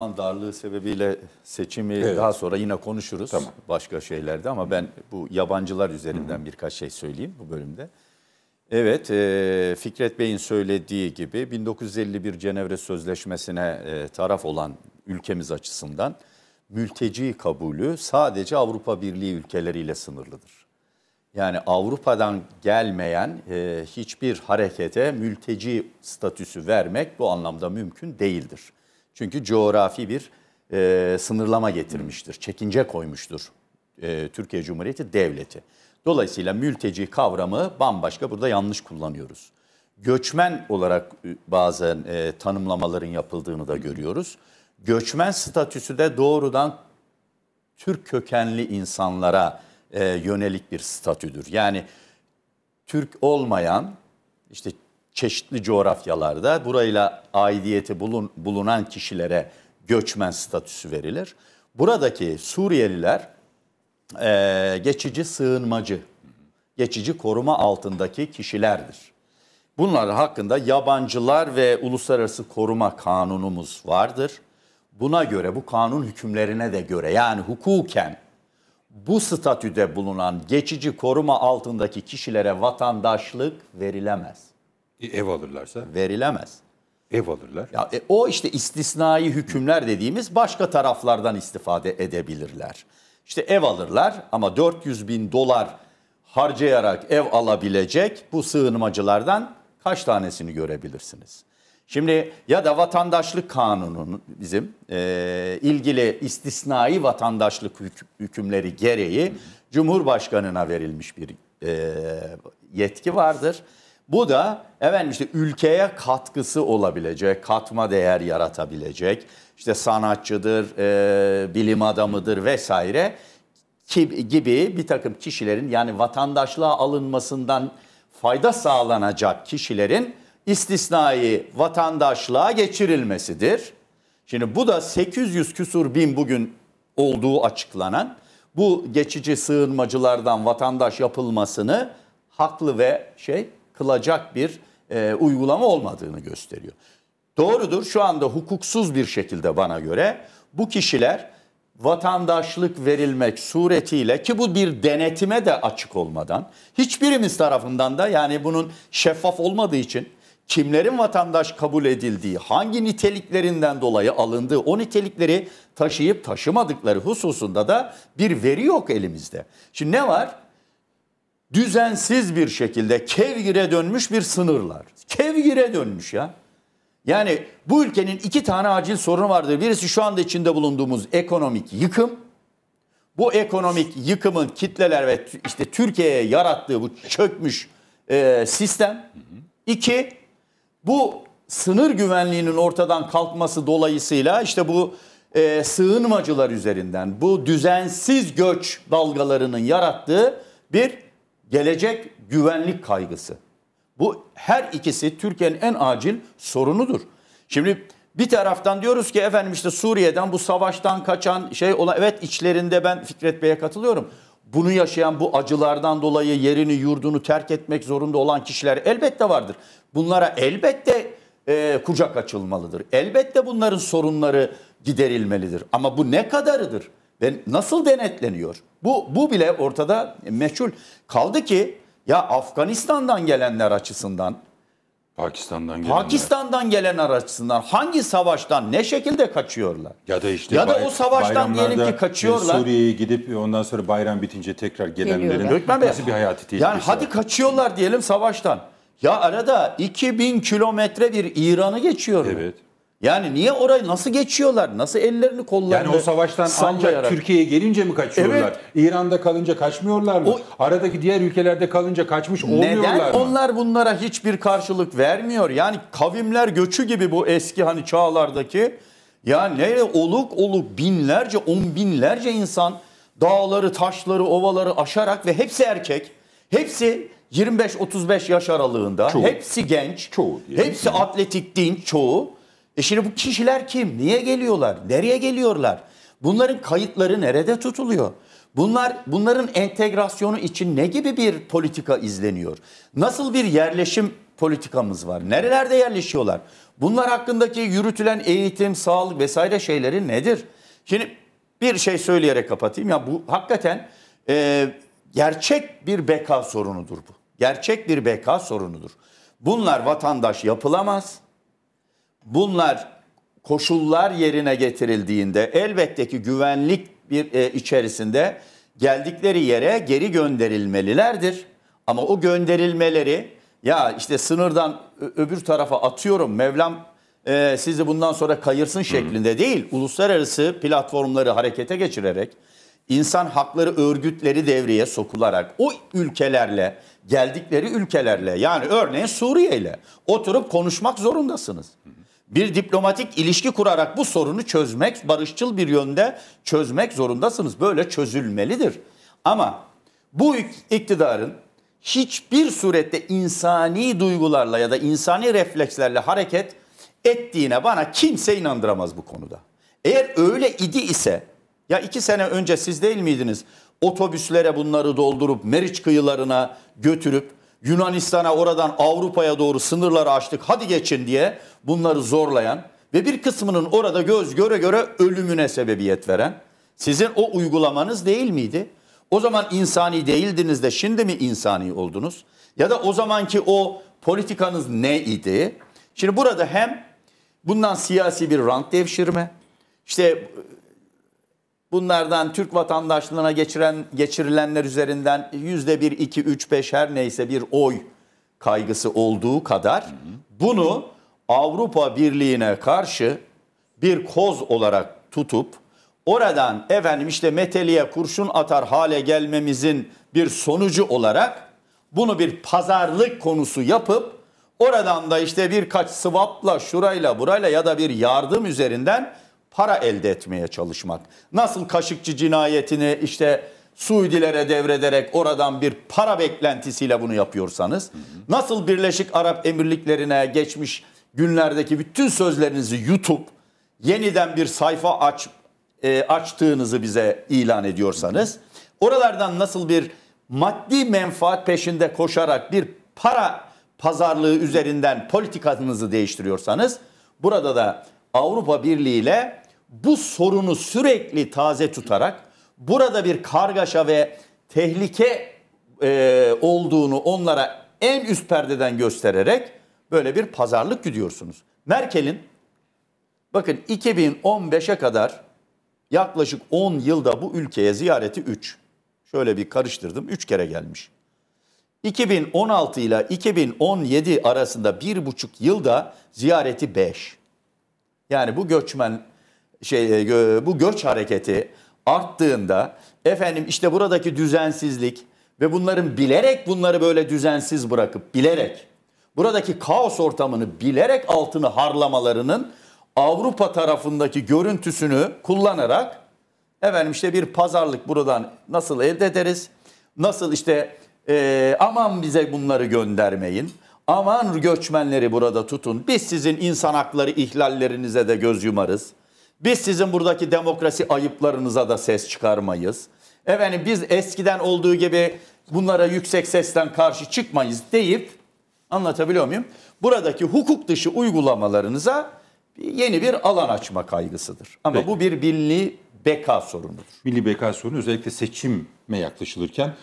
darlığı sebebiyle seçimi evet. daha sonra yine konuşuruz tamam. başka şeylerde ama ben bu yabancılar üzerinden Hı-hı. birkaç şey söyleyeyim bu bölümde. Evet e, Fikret Bey'in söylediği gibi 1951 Cenevre Sözleşmesi'ne e, taraf olan ülkemiz açısından mülteci kabulü sadece Avrupa Birliği ülkeleriyle sınırlıdır. Yani Avrupa'dan gelmeyen e, hiçbir harekete mülteci statüsü vermek bu anlamda mümkün değildir. Çünkü coğrafi bir e, sınırlama getirmiştir, çekince koymuştur e, Türkiye Cumhuriyeti Devleti. Dolayısıyla mülteci kavramı bambaşka burada yanlış kullanıyoruz. Göçmen olarak e, bazen e, tanımlamaların yapıldığını da görüyoruz. Göçmen statüsü de doğrudan Türk kökenli insanlara e, yönelik bir statüdür. Yani Türk olmayan işte çeşitli coğrafyalarda burayla aidiyeti bulun, bulunan kişilere göçmen statüsü verilir. Buradaki Suriyeliler e, geçici sığınmacı, geçici koruma altındaki kişilerdir. Bunlar hakkında yabancılar ve uluslararası koruma kanunumuz vardır. Buna göre bu kanun hükümlerine de göre yani hukuken bu statüde bulunan geçici koruma altındaki kişilere vatandaşlık verilemez. E, ev alırlarsa? Verilemez. Ev alırlar. Ya, e, o işte istisnai hükümler dediğimiz başka taraflardan istifade edebilirler. İşte ev alırlar ama 400 bin dolar harcayarak ev alabilecek bu sığınmacılardan kaç tanesini görebilirsiniz? Şimdi ya da vatandaşlık kanunun bizim e, ilgili istisnai vatandaşlık hükümleri gereği Cumhurbaşkanına verilmiş bir e, yetki vardır. Bu da efendim işte ülkeye katkısı olabilecek, katma değer yaratabilecek, işte sanatçıdır, e, bilim adamıdır vesaire gibi bir takım kişilerin yani vatandaşlığa alınmasından fayda sağlanacak kişilerin istisnai vatandaşlığa geçirilmesidir. Şimdi bu da 800 küsur bin bugün olduğu açıklanan bu geçici sığınmacılardan vatandaş yapılmasını haklı ve şey kılacak bir e, uygulama olmadığını gösteriyor. Doğrudur şu anda hukuksuz bir şekilde bana göre bu kişiler vatandaşlık verilmek suretiyle ki bu bir denetime de açık olmadan hiçbirimiz tarafından da yani bunun şeffaf olmadığı için kimlerin vatandaş kabul edildiği, hangi niteliklerinden dolayı alındığı, o nitelikleri taşıyıp taşımadıkları hususunda da bir veri yok elimizde. Şimdi ne var? düzensiz bir şekilde kevgire dönmüş bir sınırlar. Kevgire dönmüş ya. Yani bu ülkenin iki tane acil sorunu vardır. Birisi şu anda içinde bulunduğumuz ekonomik yıkım. Bu ekonomik yıkımın kitleler ve işte Türkiye'ye yarattığı bu çökmüş e, sistem. İki, bu sınır güvenliğinin ortadan kalkması dolayısıyla işte bu e, sığınmacılar üzerinden bu düzensiz göç dalgalarının yarattığı bir gelecek güvenlik kaygısı. Bu her ikisi Türkiye'nin en acil sorunudur. Şimdi bir taraftan diyoruz ki efendim işte Suriye'den bu savaştan kaçan şey olan evet içlerinde ben Fikret Bey'e katılıyorum. Bunu yaşayan bu acılardan dolayı yerini yurdunu terk etmek zorunda olan kişiler elbette vardır. Bunlara elbette e, kucak açılmalıdır. Elbette bunların sorunları giderilmelidir. Ama bu ne kadarıdır? Ve nasıl denetleniyor? Bu, bu bile ortada meçhul. Kaldı ki ya Afganistan'dan gelenler açısından Pakistan'dan gelenler. Pakistan'dan gelenler açısından hangi savaştan ne şekilde kaçıyorlar? Ya da işte ya da o savaştan diyelim ki e, kaçıyorlar. Suriye'ye gidip ondan sonra bayram bitince tekrar gelenlerin Gökmen nasıl bir hayatı tehlikesi Yani hadi var. kaçıyorlar diyelim savaştan. Ya arada 2000 kilometre bir İran'ı geçiyorum. Evet. Yani niye orayı nasıl geçiyorlar? Nasıl ellerini kollarını Yani o savaştan ancak Türkiye'ye gelince mi kaçıyorlar? Evet. İran'da kalınca kaçmıyorlar mı? O, Aradaki diğer ülkelerde kalınca kaçmış olmuyorlar neden mı? Neden onlar bunlara hiçbir karşılık vermiyor? Yani kavimler göçü gibi bu eski hani çağlardaki ya nereye oluk oluk binlerce on binlerce insan dağları, taşları, ovaları aşarak ve hepsi erkek. Hepsi 25-35 yaş aralığında. Çoğu. Hepsi genç. Çoğu. Yani. Hepsi atletik dinç çoğu. E şimdi bu kişiler kim? Niye geliyorlar? Nereye geliyorlar? Bunların kayıtları nerede tutuluyor? Bunlar bunların entegrasyonu için ne gibi bir politika izleniyor? Nasıl bir yerleşim politikamız var? Nerelerde yerleşiyorlar? Bunlar hakkındaki yürütülen eğitim, sağlık vesaire şeyleri nedir? Şimdi bir şey söyleyerek kapatayım. Ya bu hakikaten e, gerçek bir beka sorunudur bu. Gerçek bir beka sorunudur. Bunlar vatandaş yapılamaz bunlar koşullar yerine getirildiğinde elbette ki güvenlik bir e, içerisinde geldikleri yere geri gönderilmelilerdir. Ama o gönderilmeleri ya işte sınırdan öbür tarafa atıyorum Mevlam e, sizi bundan sonra kayırsın şeklinde değil. Uluslararası platformları harekete geçirerek insan hakları örgütleri devreye sokularak o ülkelerle geldikleri ülkelerle yani örneğin Suriye ile oturup konuşmak zorundasınız. Hı hı bir diplomatik ilişki kurarak bu sorunu çözmek, barışçıl bir yönde çözmek zorundasınız. Böyle çözülmelidir. Ama bu iktidarın hiçbir surette insani duygularla ya da insani reflekslerle hareket ettiğine bana kimse inandıramaz bu konuda. Eğer öyle idi ise ya iki sene önce siz değil miydiniz? Otobüslere bunları doldurup Meriç kıyılarına götürüp Yunanistan'a oradan Avrupa'ya doğru sınırları açtık hadi geçin diye bunları zorlayan ve bir kısmının orada göz göre göre ölümüne sebebiyet veren sizin o uygulamanız değil miydi? O zaman insani değildiniz de şimdi mi insani oldunuz? Ya da o zamanki o politikanız ne idi? Şimdi burada hem bundan siyasi bir rant devşirme, işte Bunlardan Türk vatandaşlığına geçiren geçirilenler üzerinden yüzde bir, iki, üç, beş her neyse bir oy kaygısı olduğu kadar bunu Avrupa Birliği'ne karşı bir koz olarak tutup oradan efendim işte meteliye kurşun atar hale gelmemizin bir sonucu olarak bunu bir pazarlık konusu yapıp oradan da işte birkaç sıvapla şurayla burayla ya da bir yardım üzerinden para elde etmeye çalışmak. Nasıl Kaşıkçı cinayetini işte Suudilere devrederek oradan bir para beklentisiyle bunu yapıyorsanız, hı hı. nasıl Birleşik Arap Emirlikleri'ne geçmiş günlerdeki bütün sözlerinizi yutup yeniden bir sayfa aç e, açtığınızı bize ilan ediyorsanız, hı oralardan nasıl bir maddi menfaat peşinde koşarak bir para pazarlığı üzerinden politikanızı değiştiriyorsanız, burada da Avrupa Birliği ile bu sorunu sürekli taze tutarak burada bir kargaşa ve tehlike e, olduğunu onlara en üst perdeden göstererek böyle bir pazarlık gidiyorsunuz. Merkel'in bakın 2015'e kadar yaklaşık 10 yılda bu ülkeye ziyareti 3. Şöyle bir karıştırdım 3 kere gelmiş. 2016 ile 2017 arasında 1,5 yılda ziyareti 5. Yani bu göçmen şey e, bu göç hareketi arttığında efendim işte buradaki düzensizlik ve bunların bilerek bunları böyle düzensiz bırakıp bilerek buradaki kaos ortamını bilerek altını harlamalarının Avrupa tarafındaki görüntüsünü kullanarak efendim işte bir pazarlık buradan nasıl elde ederiz? Nasıl işte e, aman bize bunları göndermeyin. Aman göçmenleri burada tutun. Biz sizin insan hakları ihlallerinize de göz yumarız. Biz sizin buradaki demokrasi ayıplarınıza da ses çıkarmayız. Efendim biz eskiden olduğu gibi bunlara yüksek sesten karşı çıkmayız deyip anlatabiliyor muyum? Buradaki hukuk dışı uygulamalarınıza yeni bir alan açma kaygısıdır. Ama Peki. bu bir milli beka sorunudur. Milli beka sorunu özellikle seçime yaklaşılırken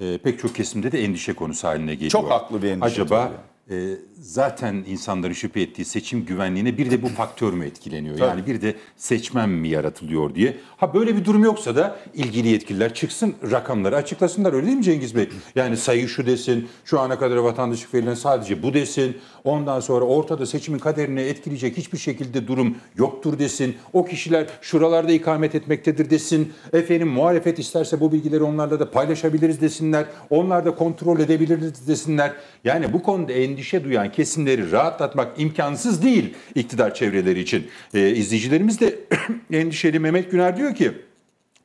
e, pek çok kesimde de endişe konusu haline geliyor. Çok haklı bir endişe. Acaba tabii e, zaten insanların şüphe ettiği seçim güvenliğine bir de bu faktör mü etkileniyor? Tabii. Yani bir de seçmen mi yaratılıyor diye. Ha böyle bir durum yoksa da ilgili yetkililer çıksın rakamları açıklasınlar öyle değil mi Cengiz Bey? Yani sayı şu desin, şu ana kadar vatandaşlık verilen sadece bu desin. Ondan sonra ortada seçimin kaderini etkileyecek hiçbir şekilde durum yoktur desin. O kişiler şuralarda ikamet etmektedir desin. Efendim muhalefet isterse bu bilgileri onlarla da paylaşabiliriz desinler. Onlar da kontrol edebiliriz desinler. Yani bu konuda endişe endişe duyan kesimleri rahatlatmak imkansız değil iktidar çevreleri için. E, izleyicilerimiz de endişeli Mehmet Güner diyor ki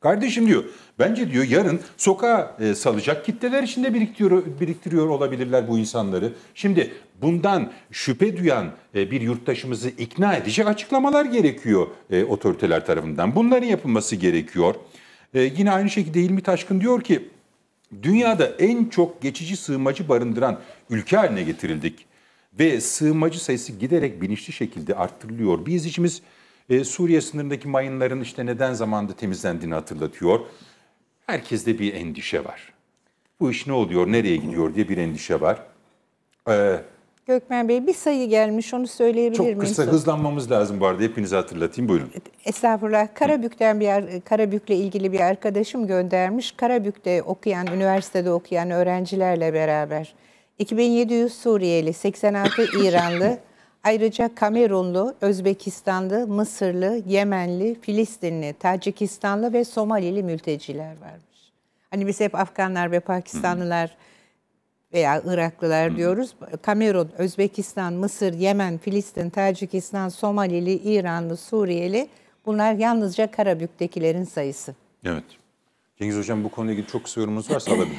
Kardeşim diyor, bence diyor yarın sokağa e, salacak kitleler içinde biriktiriyor, biriktiriyor olabilirler bu insanları. Şimdi bundan şüphe duyan e, bir yurttaşımızı ikna edecek açıklamalar gerekiyor e, otoriteler tarafından. Bunların yapılması gerekiyor. E, yine aynı şekilde İlmi Taşkın diyor ki, dünyada en çok geçici sığınmacı barındıran ülke haline getirildik. Ve sığınmacı sayısı giderek bilinçli şekilde arttırılıyor. Biz içimiz e, Suriye sınırındaki mayınların işte neden zamanda temizlendiğini hatırlatıyor. Herkeste bir endişe var. Bu iş ne oluyor, nereye gidiyor diye bir endişe var. Ee, Gökmen Bey bir sayı gelmiş onu söyleyebilir Çok miyim? Çok kısa sonra? hızlanmamız lazım bu arada hepinizi hatırlatayım buyurun. Estağfurullah Karabük'ten bir Karabük'le ilgili bir arkadaşım göndermiş. Karabük'te okuyan, üniversitede okuyan öğrencilerle beraber 2700 Suriyeli, 86 İranlı, ayrıca Kamerunlu, Özbekistanlı, Mısırlı, Yemenli, Filistinli, Tacikistanlı ve Somalili mülteciler varmış. Hani biz hep Afganlar ve Pakistanlılar... Hı hmm veya Iraklılar hmm. diyoruz. Kamerun, Özbekistan, Mısır, Yemen, Filistin, Tacikistan, Somalili, İranlı, Suriyeli bunlar yalnızca Karabük'tekilerin sayısı. Evet. Cengiz Hocam bu konuyla ilgili çok kısa yorumunuz varsa alabilirim.